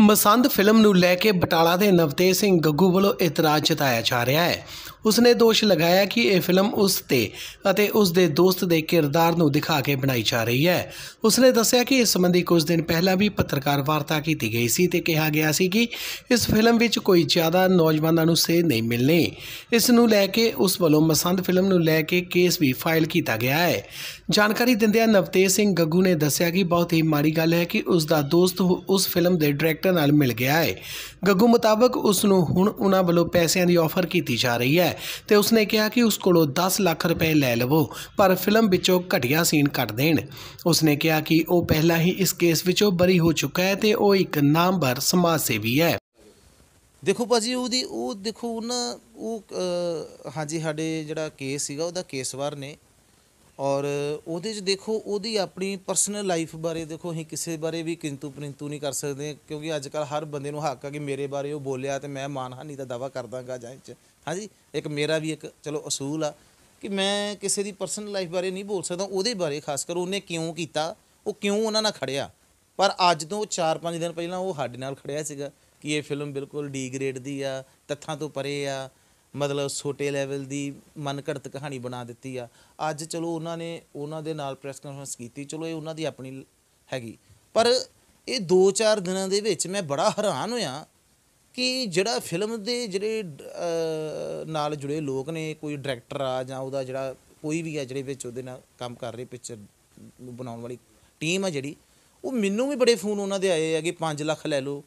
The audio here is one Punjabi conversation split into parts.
ਮਸੰਦ ਫਿਲਮ ਨੂੰ ਲੈ ਕੇ ਬਟਾਲਾ ਦੇ ਨਵਤੇਜ ਸਿੰਘ ਗੱਗੂ ਵੱਲੋਂ ਇਤਰਾਜ਼ ਜਤਾਇਆ ਜਾ ਰਿਹਾ ਹੈ ਉਸਨੇ ਦੋਸ਼ ਲਗਾਇਆ ਕਿ ਇਹ ਫਿਲਮ ਉਸ ਤੇ ਅਤੇ ਉਸ ਦੇ ਦੋਸਤ ਦੇ ਕਿਰਦਾਰ ਨੂੰ ਦਿਖਾ ਕੇ ਬਣਾਈ ਜਾ ਰਹੀ ਹੈ ਉਸਨੇ ਦੱਸਿਆ ਕਿ ਇਸ ਸੰਬੰਧੀ ਕੁਝ ਦਿਨ ਪਹਿਲਾਂ ਵੀ ਪੱਤਰਕਾਰ ਵਾਰਤਾ ਕੀਤੀ ਗਈ ਸੀ ਤੇ ਕਿਹਾ ਗਿਆ ਸੀ ਕਿ ਇਸ ਫਿਲਮ ਵਿੱਚ ਕੋਈ ਜ਼ਿਆਦਾ ਨੌਜਵਾਨਾਂ ਨੂੰ ਸੇ ਨਹੀਂ ਮਿਲਨੇ ਇਸ ਨੂੰ ਲੈ ਕੇ ਉਸ ਵੱਲੋਂ ਮਸੰਦ ਫਿਲਮ ਨੂੰ ਲੈ ਕੇ ਕੇਸ ਵੀ ਫਾਈਲ ਕੀਤਾ ਗਿਆ ਹੈ ਜਾਣਕਾਰੀ ਦਿੰਦਿਆਂ ਨਵਤੇਜ ਸਿੰਘ ਗੱਗੂ ਨੇ ਦੱਸਿਆ ਕਿ ਬਹੁਤ ਹੀ ਮਾੜੀ ਗੱਲ ਹੈ ਕਿ ਉਸ ਦਾ ਦੋਸਤ ਉਸ ਫਿਲਮ ਦੇ ਡਾਇਰੈਕਟਰ ਅਮਰੀਕਾ ਨਾਲ ਮਿਲ ਗਿਆ ਹੈ ਗੱਗੂ ਮੁਤਾਬਕ ਉਸ ਨੂੰ ਹੁਣ ਉਹਨਾਂ ਵੱਲੋਂ ਪੈਸਿਆਂ ਦੀ ਆਫਰ ਕੀਤੀ ਜਾ ਰਹੀ ਹੈ ਤੇ ਉਸਨੇ ਕਿਹਾ ਕਿ ਉਸ ਕੋਲੋਂ 10 ਲੱਖ ਰੁਪਏ ਲੈ ਲਵੋ ਪਰ ਫਿਲਮ ਵਿੱਚੋਂ ਘਟੀਆ ਸੀਨ ਕੱਟ ਦੇਣ ਉਸਨੇ ਕਿਹਾ ਕਿ ਉਹ ਪਹਿਲਾਂ ਹੀ ਇਸ ਕੇਸ ਵਿੱਚੋਂ ਬਰੀ ਹੋ ਚੁੱਕਾ ਹੈ ਤੇ ਉਹ ਇੱਕ ਨਾਮਵਰ ਸਮਾਜ ਸੇਵੀ ਹੈ ਦੇਖੋ ਭਾਜੀ ਉਹਦੀ ਉਹ ਦੇਖੋ ਉਹ ਹਾਂਜੀ ਸਾਡੇ ਜਿਹੜਾ ਕੇਸ ਸੀਗਾ ਉਹਦਾ ਕੇਸਵਾਰ ਨੇ ਔਰ ਉਹਦੇ 'ਚ ਦੇਖੋ ਉਹਦੀ ਆਪਣੀ ਪਰਸਨਲ ਲਾਈਫ ਬਾਰੇ ਦੇਖੋ ਅਸੀਂ ਕਿਸੇ ਬਾਰੇ ਵੀ ਕਿੰਤੂ ਪ੍ਰਿੰਤੂ ਨਹੀਂ ਕਰ ਸਕਦੇ ਕਿਉਂਕਿ ਅੱਜ ਕੱਲ ਹਰ ਬੰਦੇ ਨੂੰ ਹੱਕ ਆ ਕਿ ਮੇਰੇ ਬਾਰੇ ਉਹ ਬੋਲਿਆ ਤੇ ਮੈਂ ਮਾਨਹਾਨੀ ਦਾ ਦਾਵਾ ਕਰ ਦਾਂਗਾ ਜਾਂ ਚ ਹਾਂਜੀ ਇੱਕ ਮੇਰਾ ਵੀ ਇੱਕ ਚਲੋ ਅਸੂਲ ਆ ਕਿ ਮੈਂ ਕਿਸੇ ਦੀ ਪਰਸਨਲ ਲਾਈਫ ਬਾਰੇ ਨਹੀਂ ਬੋਲ ਸਕਦਾ ਉਹਦੇ ਬਾਰੇ ਖਾਸ ਕਰ ਉਹਨੇ ਕਿਉਂ ਕੀਤਾ ਉਹ ਕਿਉਂ ਉਹਨਾਂ ਨਾਲ ਖੜਿਆ ਪਰ ਅੱਜ ਤੋਂ 4-5 ਦਿਨ ਪਹਿਲਾਂ ਉਹ ਸਾਡੇ ਨਾਲ ਖੜਿਆ ਸੀਗਾ ਕਿ ਇਹ ਫਿਲਮ ਬਿਲਕੁਲ ਡੀਗ੍ਰੇਡ ਦੀ ਆ ਤੱਥਾਂ ਤੋਂ ਪਰੇ ਆ ਮਤਲਬ ਛੋਟੇ ਲੈਵਲ ਦੀ ਮਨਘੜਤ ਕਹਾਣੀ ਬਣਾ ਦਿੱਤੀ ਆ ਅੱਜ ਚਲੋ ਉਹਨਾਂ ਨੇ ਉਹਨਾਂ ਦੇ ਨਾਲ ਪ੍ਰੈਸ ਕਾਨਫਰੰਸ ਕੀਤੀ ਚਲੋ ਇਹ ਉਹਨਾਂ ਦੀ ਆਪਣੀ ਹੈਗੀ ਪਰ ਇਹ 2-4 ਦਿਨਾਂ ਦੇ ਵਿੱਚ ਮੈਂ ਬੜਾ ਹੈਰਾਨ ਹੋਇਆ ਕਿ ਜਿਹੜਾ ਫਿਲਮ ਦੇ ਜਿਹੜੇ ਨਾਲ ਜੁੜੇ ਲੋਕ ਨੇ ਕੋਈ ਡਾਇਰੈਕਟਰ ਆ ਜਾਂ ਉਹਦਾ ਜਿਹੜਾ ਕੋਈ ਵੀ ਆ ਜਿਹੜੇ ਵਿੱਚ ਉਹਦੇ ਨਾਲ ਕੰਮ ਕਰ ਰਹੇ ਪਿਕਚਰ ਬਣਾਉਣ ਵਾਲੀ ਟੀਮ ਆ ਜਿਹੜੀ ਉਹ ਮੈਨੂੰ ਵੀ ਬੜੇ ਫੋਨ ਉਹਨਾਂ ਦੇ ਆਏ ਆ ਕਿ 5 ਲੱਖ ਲੈ ਲਓ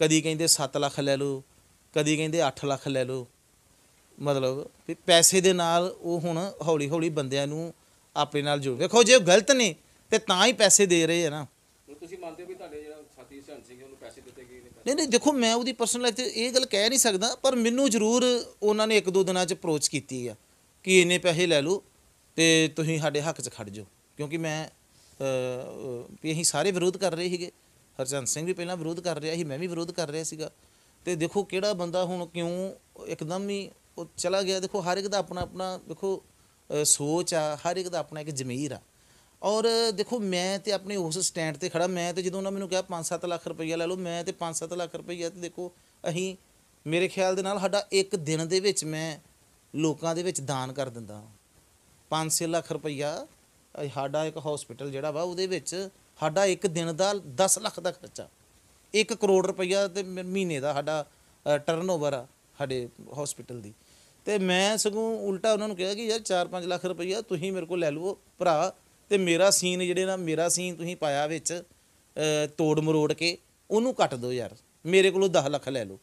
ਕਦੀ ਕਹਿੰਦੇ 7 ਲੱਖ ਲੈ ਲਓ ਕਦੀ ਕਹਿੰਦੇ 8 ਲੱਖ ਲੈ ਲਓ ਮਤਲਬ ਵੀ ਪੈਸੇ ਦੇ ਨਾਲ ਉਹ ਹੁਣ ਹੌਲੀ ਹੌਲੀ ਬੰਦਿਆਂ ਨੂੰ ਆਪਣੇ ਨਾਲ ਜੋੜ ਵੇਖੋ ਜੇ ਗਲਤ ਨੇ ਤੇ ਤਾਂ ਹੀ ਪੈਸੇ ਦੇ ਰਹੇ ਆ ਨਾ ਤੁਸੀਂ ਮੰਨਦੇ ਹੋ ਵੀ ਤੁਹਾਡੇ ਜਿਹੜਾ ਸਾਥੀ ਸੰਤ ਸਿੰਘ ਉਹਨੂੰ ਪੈਸੇ ਦਿੱਤੇ ਗਏ ਨੇ ਨਹੀਂ ਨਹੀਂ ਦੇਖੋ ਮੈਂ ਉਹਦੀ ਪਰਸਨਲ ਲਾਈਫ ਤੇ ਇਹ ਗੱਲ ਕਹਿ ਨਹੀਂ ਸਕਦਾ ਪਰ ਮੈਨੂੰ ਜ਼ਰੂਰ ਉਹਨਾਂ ਨੇ ਇੱਕ ਦੋ ਦਿਨਾਂ 'ਚ ਅਪਰੋਚ ਕੀਤੀ ਆ ਕਿ ਇੰਨੇ ਪੈਸੇ ਲੈ ਲਓ ਤੇ ਤੁਸੀਂ ਸਾਡੇ ਹੱਕ 'ਚ ਖੜ ਜਾਓ ਕਿਉਂਕਿ ਮੈਂ ਵੀ ਅਸੀਂ ਸਾਰੇ ਵਿਰੋਧ ਕਰ ਰਹੇ ਸੀਗੇ ਹਰਜਨ ਸਿੰਘ ਵੀ ਪਹਿਲਾਂ ਵਿਰੋਧ ਕਰ ਰਿਹਾ ਸੀ ਮੈਂ ਵੀ ਵਿਰੋਧ ਕਰ ਰਿਹਾ ਸੀਗਾ ਤੇ ਦੇਖੋ ਕਿਹੜਾ ਬੰਦਾ ਹੁਣ ਕਿਉਂ ਇੱਕਦਮ ਹੀ ਉਹ ਚਲਾ ਗਿਆ ਦੇਖੋ ਹਰ ਇੱਕ ਦਾ ਆਪਣਾ ਆਪਣਾ ਦੇਖੋ ਸੋਚ ਆ ਹਰ ਇੱਕ ਦਾ ਆਪਣਾ ਇੱਕ ਜ਼ਮੀਰ ਆ ਔਰ ਦੇਖੋ ਮੈਂ ਤੇ ਆਪਣੇ ਉਸ ਸਟੈਂਡ ਤੇ ਖੜਾ ਮੈਂ ਤੇ ਜਦੋਂ ਉਹਨਾਂ ਮੈਨੂੰ ਕਿਹਾ 5-7 ਲੱਖ ਰੁਪਈਆ ਲੈ ਲਓ ਮੈਂ ਤੇ 5-7 ਲੱਖ ਰੁਪਈਆ ਤੇ ਦੇਖੋ ਅਸੀਂ ਮੇਰੇ ਖਿਆਲ ਦੇ ਨਾਲ ਸਾਡਾ ਇੱਕ ਦਿਨ ਦੇ ਵਿੱਚ ਮੈਂ ਲੋਕਾਂ ਦੇ ਵਿੱਚ ਦਾਨ ਕਰ ਦਿੰਦਾ 5-6 ਲੱਖ ਰੁਪਈਆ ਸਾਡਾ ਇੱਕ ਹਸਪੀਟਲ ਜਿਹੜਾ ਵਾ ਉਹਦੇ ਵਿੱਚ ਸਾਡਾ ਇੱਕ ਦਿਨ ਦਾ 10 ਲੱਖ ਦਾ ਖਰਚਾ 1 ਕਰੋੜ ਰੁਪਈਆ ਤੇ ਮਹੀਨੇ ਦਾ ਸਾਡਾ ਟਰਨਓਵਰ ਆ ਸਾਡੇ ਹਸਪੀਟਲ ਦੀ ਤੇ ਮੈਂ ਸਗੋਂ ਉਲਟਾ ਉਹਨਾਂ ਨੂੰ ਕਿਹਾ ਕਿ ਯਾਰ 4-5 ਲੱਖ ਰੁਪਈਆ ਤੁਸੀਂ ਮੇਰੇ ਕੋਲ ਲੈ ਲਵੋ ਭਰਾ ਤੇ ਮੇਰਾ ਸੀਨ ਜਿਹੜੇ ਨਾ ਮੇਰਾ ਸੀਨ ਤੁਸੀਂ ਪਾਇਆ ਵਿੱਚ ਤੋੜ ਮਰੋੜ ਕੇ ਉਹਨੂੰ ਕੱਟ ਦਿਓ ਯਾਰ ਮੇਰੇ ਕੋਲੋਂ 10 ਲੱਖ ਲੈ ਲਓ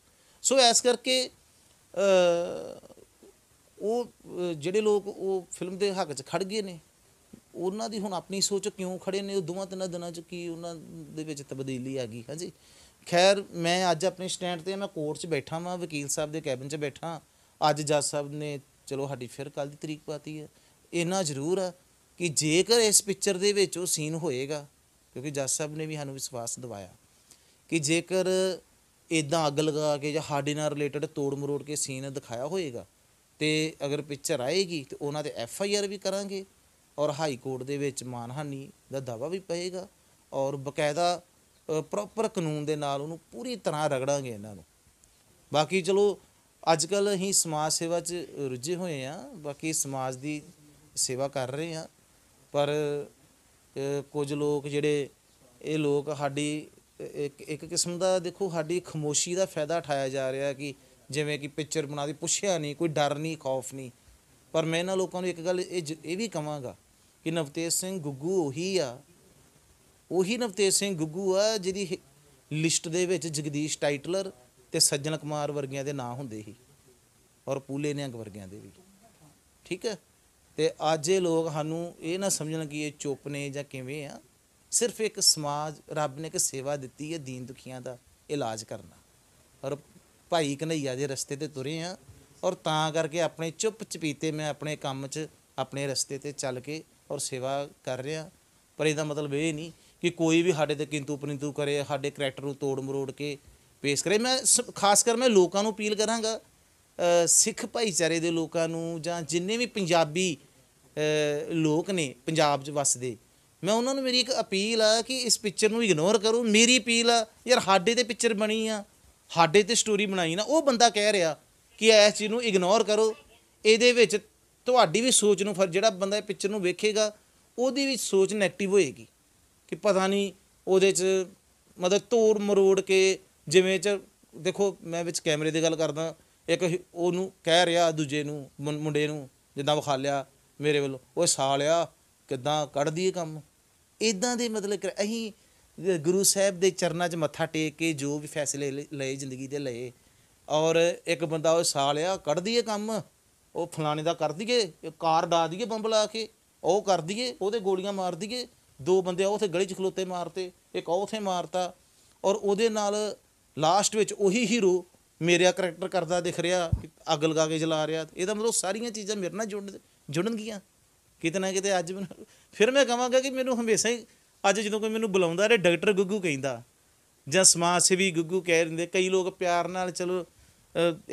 ਸੋ ਐਸ ਕਰਕੇ ਉਹ ਜਿਹੜੇ ਲੋਕ ਉਹ ਫਿਲਮ ਦੇ ਹੱਕ 'ਚ ਖੜ ਗਏ ਨੇ ਉਹਨਾਂ ਦੀ ਹੁਣ ਆਪਣੀ ਸੋਚ ਕਿਉਂ ਖੜੇ ਨੇ ਉਹ ਦੋਵਾਂ ਤਿੰਨਾਂ ਦਿਨਾਂ 'ਚ ਕੀ ਉਹਨਾਂ ਦੇ ਵਿੱਚ ਤਬਦੀਲੀ ਆ ਗਈ ਹਾਂਜੀ ਖੈਰ ਮੈਂ ਅੱਜ ਆਪਣੇ ਸਟੈਂਡ ਤੇ ਮੈਂ ਕੋਰਟ 'ਚ ਬੈਠਾ ਵਾਂ ਵਕੀਲ ਸਾਹਿਬ ਦੇ ਕੈਬਨ 'ਚ ਬੈਠਾ ਅੱਜ ਜੱਜ ਸਾਹਿਬ ਨੇ ਚਲੋ ਸਾਡੀ ਫਿਰ ਕੱਲ ਦੀ ਤਰੀਕ ਪਾਤੀ ਹੈ ਇਹਨਾਂ ਜ਼ਰੂਰ ਹੈ ਕਿ ਜੇਕਰ ਇਸ ਪਿਕਚਰ ਦੇ ਵਿੱਚ ਉਹ ਸੀਨ ਹੋਏਗਾ ਕਿਉਂਕਿ ਜੱਜ ਸਾਹਿਬ ਨੇ ਵੀ ਸਾਨੂੰ ਵਿਸ਼ਵਾਸ ਦਿਵਾਇਆ ਕਿ ਜੇਕਰ ਇਦਾਂ ਅੱਗ ਲਗਾ ਕੇ ਜਾਂ ਸਾਡੇ ਨਾਲ ਰਿਲੇਟਡ ਤੋੜ ਮਰੋੜ ਕੇ ਸੀਨ ਦਿਖਾਇਆ ਹੋਏਗਾ ਤੇ ਅਗਰ ਪਿਕਚਰ ਆਏਗੀ ਤੇ ਉਹਨਾਂ ਤੇ ਐਫ ਆਈ ਆਰ ਵੀ ਕਰਾਂਗੇ ਔਰ ਹਾਈ ਕੋਰਟ ਦੇ ਵਿੱਚ ਮਾਨਹਾਨੀ ਦਾ ਦਾਵਾ ਵੀ ਪਏਗਾ ਔਰ ਬਕਾਇਦਾ ਪ੍ਰੋਪਰ ਕਾਨੂੰਨ ਦੇ ਨਾਲ ਉਹਨੂੰ ਪੂਰੀ ਤਰ੍ਹਾਂ ਰਗੜਾਂਗੇ ਇਹਨਾਂ ਨੂੰ ਬਾਕੀ ਚਲੋ ਅੱਜ ਕੱਲ ਅਸੀਂ ਸਮਾਜ ਸੇਵਾ 'ਚ ਰੁੱਝੇ ਹੋਏ ਆ ਬਾਕੀ ਸਮਾਜ ਦੀ ਸੇਵਾ ਕਰ ਰਹੇ ਆ ਪਰ ਕੁਝ ਲੋਕ ਜਿਹੜੇ ਇਹ ਲੋਕ ਸਾਡੀ ਇੱਕ ਇੱਕ ਕਿਸਮ ਦਾ ਦੇਖੋ ਸਾਡੀ ਖਮੋਸ਼ੀ ਦਾ ਫਾਇਦਾ ਉਠਾਇਆ ਜਾ ਰਿਹਾ ਕਿ ਜਿਵੇਂ ਕਿ ਪਿਕਚਰ ਬਣਾ ਦੀ ਪੁੱਛਿਆ ਨਹੀਂ ਕੋਈ ਡਰ ਨਹੀਂ ਖੌਫ ਨਹੀਂ ਪਰ ਮੈਂ ਇਹਨਾਂ ਲੋਕਾਂ ਨੂੰ ਇੱਕ ਗੱਲ ਇਹ ਇਹ ਵੀ ਕਵਾਂਗਾ ਕਿ ਨਵਤੇਜ ਸਿੰਘ ਗੁੱਗੂ ਉਹੀ ਆ ਉਹੀ ਨਵਤੇਜ ਸਿੰਘ ਗੁੱਗੂ ਆ ਜਿਹਦੀ ਲਿਸਟ ਦੇ ਵਿੱਚ ਜਗਦੀਸ਼ ਟਾਈਟਲਰ ਤੇ ਸੱਜਣ ਕੁਮਾਰ ਵਰਗਿਆਂ ਦੇ ਨਾਂ ਹੁੰਦੇ ਸੀ ਔਰ ਪੂਲੇ ਨਿਹੰਗ ਵਰਗਿਆਂ ਦੇ ਵੀ ਠੀਕ ਹੈ ਤੇ ਅੱਜ ਇਹ ਲੋਕ ਸਾਨੂੰ ਇਹ ਨਾ ਸਮਝਣ ਕਿ ਇਹ ਚੁੱਪ ਨੇ ਜਾਂ ਕਿਵੇਂ ਆ ਸਿਰਫ ਇੱਕ ਸਮਾਜ ਰੱਬ ਨੇ ਇੱਕ ਸੇਵਾ ਦਿੱਤੀ ਹੈ ਦੀਨ ਦੁਖੀਆਂ ਦਾ ਇਲਾਜ ਕਰਨਾ ਔਰ ਭਾਈ ਕਨਈਆ ਦੇ ਰਸਤੇ ਤੇ ਤੁਰੇ ਆ ਔਰ ਤਾਂ ਕਰਕੇ ਆਪਣੇ ਚੁੱਪ ਚਪੀਤੇ ਮੈਂ ਆਪਣੇ ਕੰਮ 'ਚ ਆਪਣੇ ਰਸਤੇ ਤੇ ਚੱਲ ਕੇ ਔਰ ਸੇਵਾ ਕਰ ਰਿਹਾ ਪਰ ਇਹਦਾ ਮਤਲਬ ਇਹ ਨਹੀਂ ਕਿ ਕੋਈ ਵੀ ਸਾਡੇ ਤੇ ਕਿੰਤੂ ਪਰਿੰਤੂ ਕਰੇ ਸਾਡੇ ਕਰੈਕਟਰ ਨੂੰ ਤੋੜ ਮਰੋੜ ਕੇ ਪੇਸ਼ ਕਰੇ ਮੈਂ ਖਾਸ ਕਰ ਮੈਂ ਲੋਕਾਂ ਨੂੰ ਅਪੀਲ ਕਰਾਂਗਾ ਸਿੱਖ ਭਾਈਚਾਰੇ ਦੇ ਲੋਕਾਂ ਨੂੰ ਜਾਂ ਜਿੰਨੇ ਵੀ ਪੰਜਾਬੀ ਲੋਕ ਨੇ ਪੰਜਾਬ 'ਚ ਵੱਸਦੇ ਮੈਂ ਉਹਨਾਂ ਨੂੰ ਮੇਰੀ ਇੱਕ ਅਪੀਲ ਆ ਕਿ ਇਸ ਪਿਕਚਰ ਨੂੰ ਇਗਨੋਰ ਕਰੋ ਮੇਰੀ ਅਪੀਲ ਆ ਯਾਰ ਸਾਡੇ ਤੇ ਪਿਕਚਰ ਬਣੀ ਆ ਸਾਡੇ ਤੇ ਸਟੋਰੀ ਬਣਾਈ ਨਾ ਉਹ ਬੰਦਾ ਕਹਿ ਰਿਹਾ ਕਿ ਇਸ ਚੀਜ਼ ਨੂੰ ਇਗਨੋਰ ਕਰੋ ਇਹਦੇ ਵਿੱਚ ਤੁਹਾਡੀ ਵੀ ਸੋਚ ਨੂੰ ਫਿਰ ਜਿਹੜਾ ਬੰਦਾ ਇਹ ਪਿਕਚਰ ਨੂੰ ਵੇਖੇਗਾ ਉਹਦੀ ਵੀ ਸੋਚ ਨੈਗੇਟਿਵ ਹੋਏਗੀ ਕਿ ਪਤਾ ਨਹੀਂ ਉਹਦੇ 'ਚ ਮਤਲਬ ਤੋੜ ਮਰੋੜ ਕੇ ਜਿਵੇਂ ਚ ਦੇਖੋ ਮੈਂ ਵਿੱਚ ਕੈਮਰੇ ਦੀ ਗੱਲ ਕਰਦਾ ਇੱਕ ਉਹਨੂੰ ਕਹਿ ਰਿਹਾ ਦੂਜੇ ਨੂੰ ਮੁੰਡੇ ਨੂੰ ਜਿੱਦਾਂ ਵਿਖਾ ਲਿਆ ਮੇਰੇ ਵੱਲੋਂ ਓਏ ਸਾਲਿਆ ਕਿੱਦਾਂ ਕੱਢਦੀ ਇਹ ਕੰਮ ਇਦਾਂ ਦੇ ਮਤਲਬ ਅਸੀਂ ਗੁਰੂ ਸਾਹਿਬ ਦੇ ਚਰਨਾਂ 'ਚ ਮੱਥਾ ਟੇਕ ਕੇ ਜੋ ਵੀ ਫੈਸਲੇ ਲਏ ਜ਼ਿੰਦਗੀ ਦੇ ਲਏ ਔਰ ਇੱਕ ਬੰਦਾ ਉਹ ਸਾਲਿਆ ਕੱਢਦੀ ਇਹ ਕੰਮ ਉਹ ਫਲਾਣੇ ਦਾ ਕਰ ਦਈਏ ਕਾਰ ਡਾ ਦਈਏ ਬੰਬ ਲਾ ਕੇ ਉਹ ਕਰ ਦਈਏ ਉਹਦੇ ਗੋਲੀਆਂ ਮਾਰ ਦਈਏ ਦੋ ਬੰਦੇ ਉਹ ਉਥੇ ਗਲੀ 'ਚ ਖਲੋਤੇ ਮਾਰਤੇ ਇੱਕ ਉਹ ਉਥੇ ਮਾਰਤਾ ਔਰ ਉਹਦੇ ਨਾਲ ਲਾਸਟ ਵਿੱਚ ਉਹੀ ਹੀਰੋ ਮੇਰਾ ਕਰੈਕਟਰ ਕਰਦਾ ਦਿਖ ਰਿਹਾ ਅੱਗ ਲਗਾ ਕੇ ਜਲਾ ਰਿਹਾ ਇਹਦਾ ਮਤਲਬ ਸਾਰੀਆਂ ਚੀਜ਼ਾਂ ਮੇਰੇ ਨਾਲ ਜੁੜ ਜੁੜਨਗੀਆਂ ਕਿਤੇ ਨਾ ਕਿਤੇ ਅੱਜ ਫਿਰ ਮੈਂ ਕਹਾਂਗਾ ਕਿ ਮੈਨੂੰ ਹਮੇਸ਼ਾ ਹੀ ਅੱਜ ਜਦੋਂ ਕੋਈ ਮੈਨੂੰ ਬੁਲਾਉਂਦਾ ਰੇ ਡਾਕਟਰ ਗੁੱਗੂ ਕਹਿੰਦਾ ਜਾਂ ਸਮਾਜ ਸੇਵੀ ਗੁੱਗੂ ਕਹਿ ਦਿੰਦੇ ਕਈ ਲੋਕ ਪਿਆਰ ਨਾਲ ਚਲੋ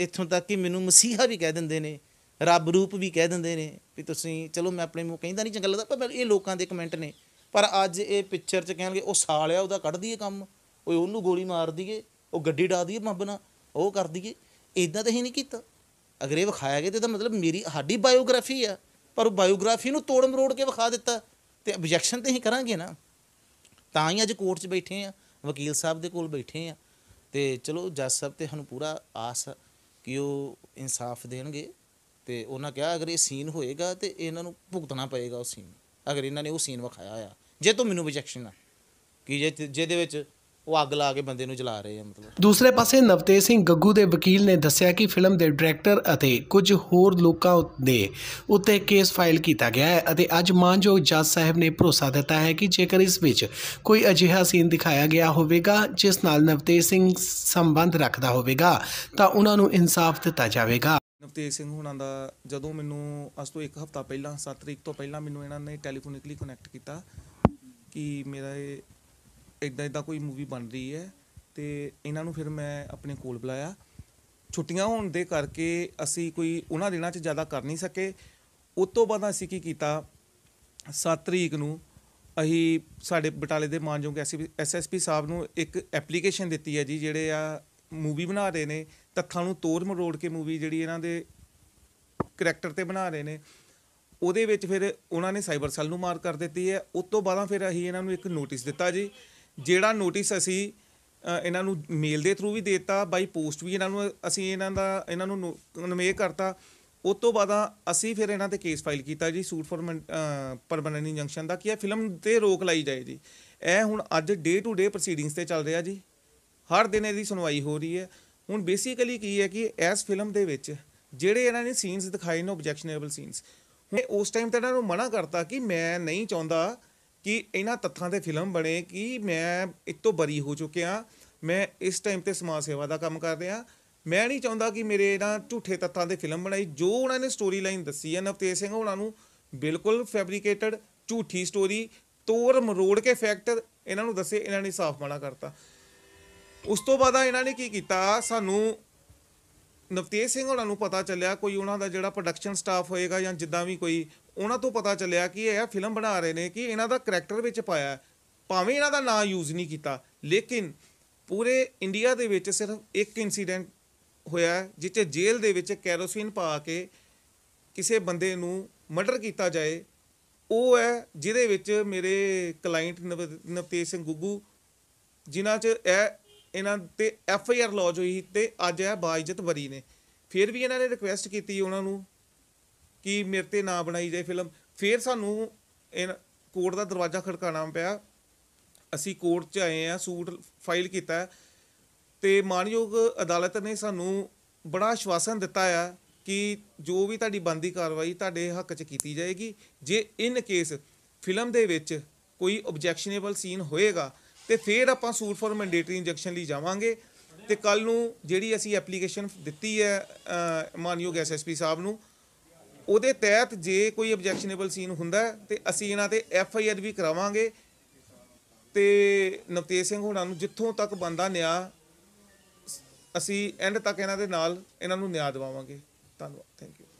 ਇੱਥੋਂ ਤੱਕ ਕਿ ਮੈਨੂੰ ਮਸੀਹਾ ਵੀ ਕਹਿ ਦਿੰਦੇ ਨੇ ਰੱਬ ਰੂਪ ਵੀ ਕਹਿ ਦਿੰਦੇ ਨੇ ਵੀ ਤੁਸੀਂ ਚਲੋ ਮੈਂ ਆਪਣੇ ਮੂੰਹ ਕਹਿੰਦਾ ਨਹੀਂ ਚੰਗਾ ਲੱਗਦਾ ਪਰ ਇਹ ਲੋਕਾਂ ਦੇ ਕਮੈਂਟ ਨੇ ਪਰ ਅੱਜ ਇਹ ਪਿਕਚਰ 'ਚ ਕਹਿਣਗੇ ਉਹ ਸਾਲਿਆ ਉਹਦਾ ਕੱਢ ਦਈਏ ਕੰਮ ਓਏ ਉਹਨੂੰ ਗੋਲੀ ਮਾਰ ਦਈਏ ਉਹ ਗੱਡੀ ਡਾ ਦਈਏ ਬੰਬ ਉਹ ਕਰ ਦਈਏ ਇਦਾਂ ਤਾਂ ਹੀ ਨਹੀਂ ਕੀਤਾ ਅਗਰ ਇਹ ਵਿਖਾਇਆ ਗਿਆ ਤੇ ਤਾਂ ਮਤਲਬ ਮੇਰੀ ਸਾਡੀ ਬਾਇਓਗ੍ਰਾਫੀ ਆ ਪਰ ਉਹ ਬਾਇਓਗ੍ਰਾਫੀ ਨੂੰ ਤੋੜ ਮਰੋੜ ਕੇ ਵਿਖਾ ਦਿੱਤਾ ਤੇ ਆਬਜੈਕਸ਼ਨ ਤੇ ਹੀ ਕਰਾਂਗੇ ਨਾ ਤਾਂ ਹੀ ਅੱਜ ਕੋਰਟ 'ਚ ਬੈਠੇ ਆ ਵਕੀਲ ਸਾਹਿਬ ਦੇ ਕੋਲ ਬੈਠੇ ਆ ਤੇ ਚਲੋ ਜੱਜ ਸਾਹਿਬ ਤੇ ਸਾਨੂੰ ਪੂਰਾ ਆਸ ਕਿ ਉਹ ਇਨਸਾਫ ਦੇਣਗੇ ਤੇ ਉਹਨਾਂ ਕਿਹਾ ਅਗਰ ਇਹ ਸੀਨ ਹੋਏਗਾ ਤੇ ਇਹਨਾਂ ਨੂੰ ਭੁਗਤਣਾ ਪਏਗਾ ਉਹ ਸੀਨ ਅਗਰ ਇਹਨਾਂ ਨੇ ਉਹ ਸੀਨ ਵਿਖਾਇਆ ਆ ਜੇ ਤੋਂ ਮੈਨੂੰ ਆਬਜੈਕਸ਼ਨ ਆ ਕਿ ਜੇ ਜਿਹਦੇ ਵਿੱਚ ਉਹ ਅੱਗ ਲਾ ਕੇ ਬੰਦੇ ਨੂੰ ਜਲਾ ਰਹੇ ਆ ਮਤਲਬ ਦੂਸਰੇ ਪਾਸੇ ਨਵਤੇਜ ਸਿੰਘ ਗੱਗੂ ਦੇ ਵਕੀਲ ਨੇ ਦੱਸਿਆ ਕਿ ਫਿਲਮ ਦੇ ਡਾਇਰੈਕਟਰ ਅਤੇ ਕੁਝ ਹੋਰ ਲੋਕਾਂ ਦੇ ਉੱਤੇ ਕੇਸ ਫਾਈਲ ਕੀਤਾ ਗਿਆ ਹੈ ਅਤੇ ਅੱਜ ਮਾਨਯੋਗ ਜੱਜ ਸਾਹਿਬ ਨੇ ਭਰੋਸਾ ਦਿੱਤਾ ਹੈ ਕਿ ਜੇਕਰ ਇਸ ਵਿੱਚ ਕੋਈ ਅਜਿਹਾ ਸੀਨ ਦਿਖਾਇਆ ਗਿਆ ਹੋਵੇਗਾ ਜਿਸ ਨਾਲ ਨਵਤੇਜ ਸਿੰਘ ਸੰਬੰਧ ਰੱਖਦਾ ਹੋਵੇਗਾ ਤਾਂ ਉਹਨਾਂ ਨੂੰ ਇਨਸਾਫ ਦਿੱਤਾ ਜਾਵੇਗਾ ਨਵਤੇਜ ਸਿੰਘ ਹੁਣਾਂ ਦਾ ਜਦੋਂ ਮੈਨੂੰ ਅੱਜ ਤੋਂ ਇੱਕ ਹਫ਼ਤਾ ਪਹਿਲਾਂ 7 ਤਰੀਕ ਤੋਂ ਪਹਿਲਾਂ ਮੈਨੂੰ ਇਹਨਾਂ ਨੇ ਟੈਲੀਫੋਨਿਕਲੀ ਕਨੈਕਟ ਕੀਤਾ ਕਿ ਮੇਰਾ ਇਹ ਇਦਾਂ ਇਦਾਂ ਕੋਈ ਮੂਵੀ ਬਣ ਰਹੀ ਹੈ ਤੇ ਇਹਨਾਂ ਨੂੰ ਫਿਰ ਮੈਂ ਆਪਣੇ ਕੋਲ ਬੁਲਾਇਆ ਛੁੱਟੀਆਂ ਹੋਣ ਦੇ ਕਰਕੇ ਅਸੀਂ ਕੋਈ ਉਹਨਾਂ ਦਿਨਾਂ 'ਚ ਜ਼ਿਆਦਾ ਕਰ ਨਹੀਂ ਸਕੇ ਉਸ ਤੋਂ ਬਾਅਦ ਅਸੀਂ ਕੀ ਕੀਤਾ 7 ਤਰੀਕ ਨੂੰ ਅਸੀਂ ਸਾਡੇ ਬਟਾਲੇ ਦੇ ਮਾਨਯੋਗ ਐਸਐਸਪੀ ਸਾਹਿਬ ਨੂੰ ਇੱਕ ਐਪਲੀਕੇਸ਼ਨ ਦਿੱਤੀ ਹੈ ਜੀ ਜਿਹੜੇ ਆ ਮੂਵੀ ਬਣਾ ਰਹੇ ਨੇ ਤੱਥਾਂ ਨੂੰ ਤੋੜ ਮਰੋੜ ਕੇ ਮੂਵੀ ਜਿਹੜੀ ਇਹਨਾਂ ਦੇ ਕੈਰੈਕਟਰ ਤੇ ਬਣਾ ਰਹੇ ਨੇ ਉਹਦੇ ਵਿੱਚ ਫਿਰ ਉਹਨਾਂ ਨੇ ਸਾਈਬਰ ਸੈੱਲ ਨੂੰ ਮਾਰ ਕਰ ਦਿੱਤੀ ਹੈ ਉਸ ਤੋਂ ਬਾਅਦ ਫਿਰ ਅਸੀਂ ਇਹਨਾਂ ਨੂੰ ਇੱਕ ਨੋਟਿਸ ਦਿੱਤਾ ਜੀ ਜਿਹੜਾ ਨੋਟਿਸ ਅਸੀਂ ਇਹਨਾਂ ਨੂੰ ਮੇਲ ਦੇ ਥਰੂ ਵੀ ਦਿੱਤਾ ਬਾਈ ਪੋਸਟ ਵੀ ਇਹਨਾਂ ਨੂੰ ਅਸੀਂ ਇਹਨਾਂ ਦਾ ਇਹਨਾਂ ਨੂੰ ਨਮੇਕ ਕਰਤਾ ਉਸ ਤੋਂ ਬਾਅਦ ਅਸੀਂ ਫਿਰ ਇਹਨਾਂ ਤੇ ਕੇਸ ਫਾਈਲ ਕੀਤਾ ਜੀ ਸੂਟ ਫਾਰ ਪਰਮਨੈਂਟ ਇੰਜੰਕਸ਼ਨ ਦਾ ਕਿ ਇਹ ਫਿਲਮ ਤੇ ਰੋਕ ਲਾਈ ਜਾਏ ਜੀ ਇਹ ਹੁਣ ਅੱਜ ਡੇ ਟੂ ਡੇ ਪ੍ਰੋਸੀਡਿੰਗਸ ਤੇ ਚੱਲ ਰਿਹਾ ਜੀ ਹਰ ਦਿਨ ਇਹਦੀ ਸੁਣਵਾਈ ਹੋ ਰਹੀ ਹੈ ਹੁਣ ਬੇਸਿਕਲੀ ਕੀ ਹੈ ਕਿ ਇਸ ਫਿਲਮ ਦੇ ਵਿੱਚ ਜਿਹੜੇ ਇਹਨਾਂ ਨੇ ਸੀਨਸ ਦਿਖਾਏ ਨੇ ਆਬਜੈਕਸ਼ਨੇਬਲ ਸੀਨਸ ਉਸ ਟਾਈਮ ਤੇ ਇਹਨਾਂ ਨੂੰ ਮਨਾ ਕਰਤਾ ਕਿ ਮੈਂ ਨਹੀਂ ਚਾਹੁੰਦਾ ਕਿ ਇਹਨਾਂ ਤੱਥਾਂ ਤੇ ਫਿਲਮ ਬਣੇ ਕਿ ਮੈਂ ਇਸ ਤੋਂ ਬਰੀ ਹੋ ਚੁੱਕਿਆ ਮੈਂ ਇਸ ਟਾਈਮ ਤੇ ਸਮਾਜ ਸੇਵਾ ਦਾ ਕੰਮ ਕਰ ਰਿਹਾ ਮੈਂ ਨਹੀਂ ਚਾਹੁੰਦਾ ਕਿ ਮੇਰੇ ਇਹਨਾਂ ਝੂਠੇ ਤੱਥਾਂ ਤੇ ਫਿਲਮ ਬਣਾਈ ਜੋ ਉਹਨਾਂ ਨੇ ਸਟੋਰੀ ਲਾਈਨ ਦੱਸੀ ਹੈ ਨਵਤੇਜ ਸਿੰਘ ਉਹਨਾਂ ਨੂੰ ਬਿਲਕੁਲ ਫੈਬਰੀਕੇਟਡ ਝੂਠੀ ਸਟੋਰੀ ਤੋਰ ਮਰੋੜ ਕੇ ਫੈਕਟ ਇਹਨਾਂ ਨੂੰ ਦੱਸੇ ਇਹਨਾਂ ਨੇ ਸਾਫ਼ ਮਨਾ ਕਰਤਾ ਉਸ ਤੋਂ ਬਾਅਦ ਇਹਨਾਂ ਨੇ ਕੀ ਕੀਤਾ ਸਾਨੂੰ ਨਵਤੇਜ ਸਿੰਘ ਉਹਨਾਂ ਨੂੰ ਪਤਾ ਚੱਲਿਆ ਕੋਈ ਉਹਨਾਂ ਦਾ ਜਿਹੜਾ ਪ੍ਰੋਡਕਸ਼ਨ ਸਟਾਫ ਹੋਏਗਾ ਜਾਂ ਜਿੱਦਾਂ ਵੀ ਕੋਈ ਉਹਨਾਂ ਤੋਂ ਪਤਾ ਚੱਲਿਆ ਕਿ ਇਹ ਆ ਫਿਲਮ ਬਣਾ ਰਹੇ ਨੇ ਕਿ ਇਹਨਾਂ ਦਾ ਕੈਰੈਕਟਰ ਵਿੱਚ ਪਾਇਆ ਭਾਵੇਂ ਇਹਨਾਂ ਦਾ ਨਾਂ ਯੂਜ਼ ਨਹੀਂ ਕੀਤਾ ਲੇਕਿਨ ਪੂਰੇ ਇੰਡੀਆ ਦੇ ਵਿੱਚ ਸਿਰਫ ਇੱਕ ਇਨਸੀਡੈਂਟ ਹੋਇਆ ਜਿੱਥੇ ਜੇਲ੍ਹ ਦੇ ਵਿੱਚ ਕੈਰੋਸਿਨ ਪਾ ਕੇ ਕਿਸੇ ਬੰਦੇ ਨੂੰ ਮਰਡਰ ਕੀਤਾ ਜਾਏ ਉਹ ਹੈ ਜਿਹਦੇ ਵਿੱਚ ਮੇਰੇ ਕਲਾਇੰਟ ਨਵਤੇਜ ਸਿੰਘ ਗੁੱਗੂ ਜਿਨ੍ਹਾਂ 'ਚ ਇਹ ਇਹਨਾਂ ਤੇ ਐਫ ਆਈ ਆਰ ਲੌਜ ਹੋਈ ਤੇ ਅੱਜ ਇਹ ਬਾਇਜ਼ਤ ਬਰੀ ਨੇ ਫਿਰ ਵੀ ਇਹਨਾਂ ਨੇ ਰਿਕੁਐਸਟ ਕੀਤੀ ਉਹਨਾਂ ਨੂੰ ਕਿ ਮੇਰੇ ਤੇ ਨਾ ਬਣਾਈ ਜਾਏ ਫਿਲਮ ਫਿਰ ਸਾਨੂੰ ਇਹ ਕੋਰਟ ਦਾ ਦਰਵਾਜ਼ਾ ਖੜਕਾਣਾ ਪਿਆ ਅਸੀਂ ਕੋਰਟ 'ਚ ਆਏ ਆ ਸੂਟ ਫਾਈਲ ਕੀਤਾ ਤੇ ਮਾਨਯੋਗ ਅਦਾਲਤ ਨੇ ਸਾਨੂੰ ਬੜਾ ਆਸ਼ਵਾਸਨ ਦਿੱਤਾ ਆ ਕਿ ਜੋ ਵੀ ਤੁਹਾਡੀ ਬੰਦੀ ਕਾਰਵਾਈ ਤੁਹਾਡੇ ਹੱਕ 'ਚ ਕੀਤੀ ਜਾਏਗੀ ਜੇ ਇਨ ਕੇਸ ਫਿਲਮ ਦੇ ਵਿੱਚ ਕੋਈ ਆਬਜੈਕਸ਼ਨੇਬਲ ਸੀਨ ਹੋਏਗਾ ਤੇ ਫਿਰ ਆਪਾਂ ਸੂਟ ਫॉर ਮੈਂਡੇਟਰੀ ਇੰਜੈਕਸ਼ਨ ਲਈ ਜਾਵਾਂਗੇ ਤੇ ਕੱਲ ਨੂੰ ਜਿਹੜੀ ਅਸੀਂ ਐਪਲੀਕੇਸ਼ਨ ਦਿੱਤੀ ਹੈ ਮਾਨਯੋਗ ਐਸਐਸਪੀ ਸਾਹਿਬ ਨੂੰ ਉਹਦੇ ਤਹਿਤ ਜੇ ਕੋਈ ਆਬਜੈਕਸ਼ਨੇਬਲ ਸੀਨ ਹੁੰਦਾ ਤੇ ਅਸੀਂ ਇਹਨਾਂ ਤੇ ਐਫ ਆਈ ਆਰ ਵੀ ਕਰਾਵਾਂਗੇ ਤੇ ਨਵਤੇਜ ਸਿੰਘ ਹੋਣਾ ਨੂੰ ਜਿੱਥੋਂ ਤੱਕ ਬੰਦਾ ਨਿਆ ਅਸੀਂ ਐਂਡ ਤੱਕ ਇਹਨਾਂ ਦੇ ਨਾਲ ਇਹਨਾਂ ਨੂੰ ਨਿਆ ਦਿਵਾਵਾਂਗੇ ਧੰਨਵਾਦ ਥੈਂਕ ਯੂ